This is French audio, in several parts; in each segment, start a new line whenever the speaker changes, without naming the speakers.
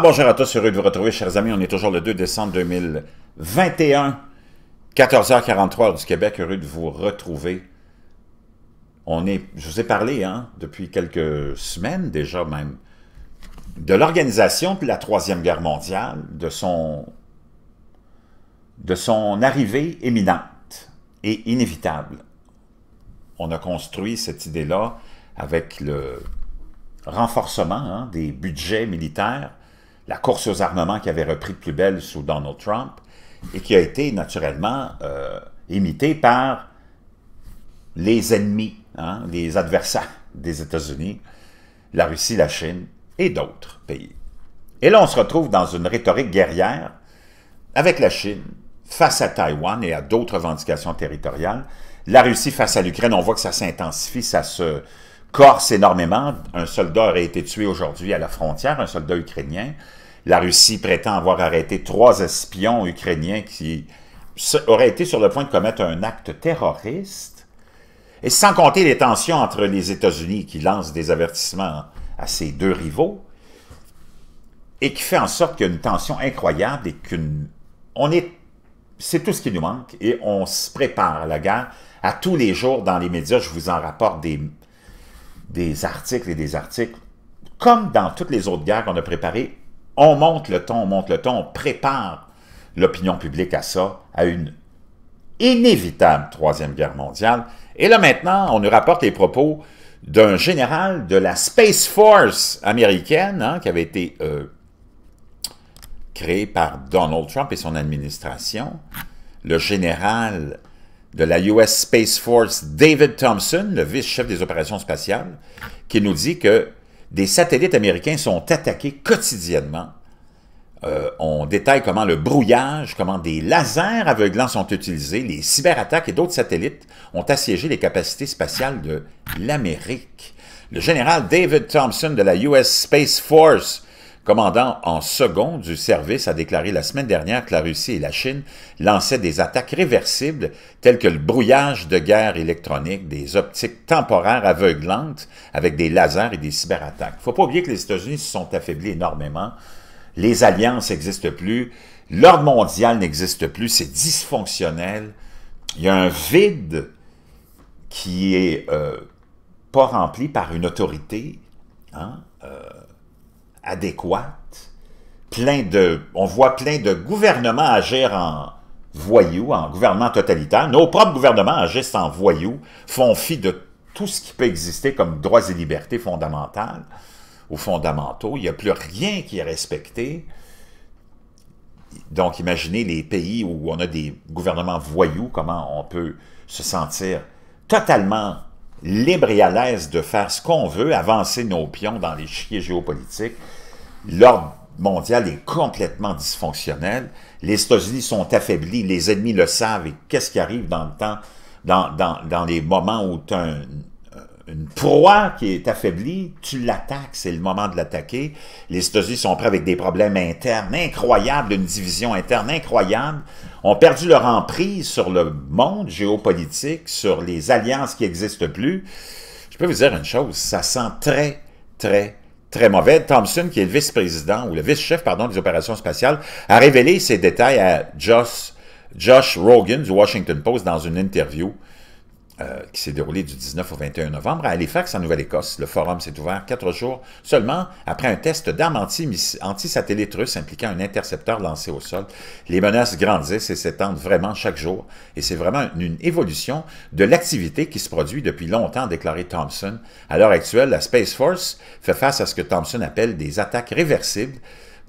bonjour à tous, heureux de vous retrouver chers amis, on est toujours le 2 décembre 2021, 14h43 du Québec, heureux de vous retrouver. On est, je vous ai parlé hein, depuis quelques semaines déjà même, de l'organisation de la Troisième Guerre mondiale, de son, de son arrivée éminente et inévitable. On a construit cette idée-là avec le renforcement hein, des budgets militaires la course aux armements qui avait repris de plus belle sous Donald Trump et qui a été naturellement euh, imitée par les ennemis, hein, les adversaires des États-Unis, la Russie, la Chine et d'autres pays. Et là, on se retrouve dans une rhétorique guerrière avec la Chine face à Taïwan et à d'autres revendications territoriales, la Russie face à l'Ukraine, on voit que ça s'intensifie, ça se, corse énormément. Un soldat aurait été tué aujourd'hui à la frontière, un soldat ukrainien. La Russie prétend avoir arrêté trois espions ukrainiens qui auraient été sur le point de commettre un acte terroriste. Et sans compter les tensions entre les États-Unis qui lancent des avertissements à ces deux rivaux et qui fait en sorte qu'il y a une tension incroyable et qu'une... On est... C'est tout ce qui nous manque et on se prépare à la guerre. À tous les jours dans les médias, je vous en rapporte des des articles et des articles. Comme dans toutes les autres guerres qu'on a préparées, on monte le ton, on monte le ton, on prépare l'opinion publique à ça, à une inévitable Troisième Guerre mondiale. Et là maintenant, on nous rapporte les propos d'un général de la Space Force américaine, hein, qui avait été euh, créé par Donald Trump et son administration, le général de la US Space Force, David Thompson, le vice-chef des opérations spatiales, qui nous dit que des satellites américains sont attaqués quotidiennement. Euh, on détaille comment le brouillage, comment des lasers aveuglants sont utilisés, les cyberattaques et d'autres satellites ont assiégé les capacités spatiales de l'Amérique. Le général David Thompson de la US Space Force commandant en second du service, a déclaré la semaine dernière que la Russie et la Chine lançaient des attaques réversibles telles que le brouillage de guerre électronique, des optiques temporaires aveuglantes avec des lasers et des cyberattaques. Il ne faut pas oublier que les États-Unis se sont affaiblis énormément. Les alliances n'existent plus. L'ordre mondial n'existe plus. C'est dysfonctionnel. Il y a un vide qui est euh, pas rempli par une autorité hein, adéquate. Plein de, on voit plein de gouvernements agir en voyous, en gouvernement totalitaire. Nos propres gouvernements agissent en voyous, font fi de tout ce qui peut exister comme droits et libertés fondamentales ou fondamentaux. Il n'y a plus rien qui est respecté. Donc, imaginez les pays où on a des gouvernements voyous, comment on peut se sentir totalement libre et à l'aise de faire ce qu'on veut, avancer nos pions dans les chiers géopolitiques. L'ordre mondial est complètement dysfonctionnel. Les États-Unis sont affaiblis, les ennemis le savent, et qu'est-ce qui arrive dans le temps, dans, dans les moments où un une proie qui est affaiblie, tu l'attaques, c'est le moment de l'attaquer. Les États-Unis sont prêts avec des problèmes internes incroyables, une division interne incroyable, ont perdu leur emprise sur le monde géopolitique, sur les alliances qui n'existent plus. Je peux vous dire une chose, ça sent très, très, très mauvais. Thompson, qui est le vice-président, ou le vice-chef, pardon, des opérations spatiales, a révélé ces détails à Josh, Josh Rogan du Washington Post dans une interview. Euh, qui s'est déroulé du 19 au 21 novembre à Halifax, en Nouvelle-Écosse. Le forum s'est ouvert quatre jours seulement après un test d'armes anti-satellite russe impliquant un intercepteur lancé au sol. Les menaces grandissent et s'étendent vraiment chaque jour, et c'est vraiment une, évolution de l'activité qui se produit depuis longtemps, déclaré Thompson. À l'heure actuelle, la Space Force fait face à ce que Thompson appelle des attaques réversibles,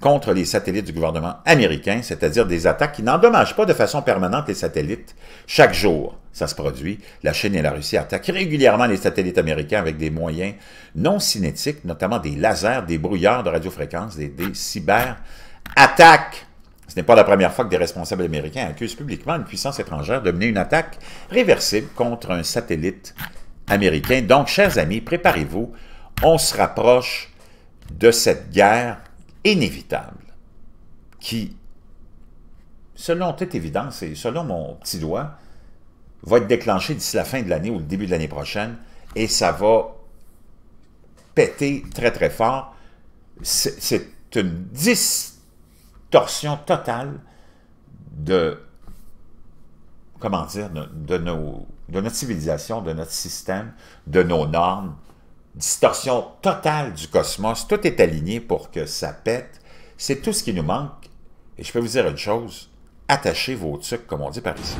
contre les satellites du gouvernement américain, c'est-à-dire des attaques qui n'endommagent pas de façon permanente les satellites. Chaque jour, ça se produit, la Chine et la Russie attaquent régulièrement les satellites américains avec des moyens non cinétiques, notamment des lasers, des brouillards de radiofréquences, des, cyberattaques. cyber Ce n'est pas la première fois que des responsables américains accusent publiquement une puissance étrangère de mener une attaque réversible contre un satellite américain. Donc, chers amis, préparez-vous, on se rapproche de cette guerre inévitable qui, selon toute évidence et selon mon petit doigt, va être déclenché d'ici la fin de l'année ou le début de l'année prochaine et ça va péter très très fort. C'est une distorsion totale de, comment dire, de, de notre civilisation, de notre système, de nos normes, distorsion totale du cosmos, tout est aligné pour que ça pète. C'est tout ce qui nous manque. Et je peux vous dire une chose, attachez vos trucs, comme on dit par ici.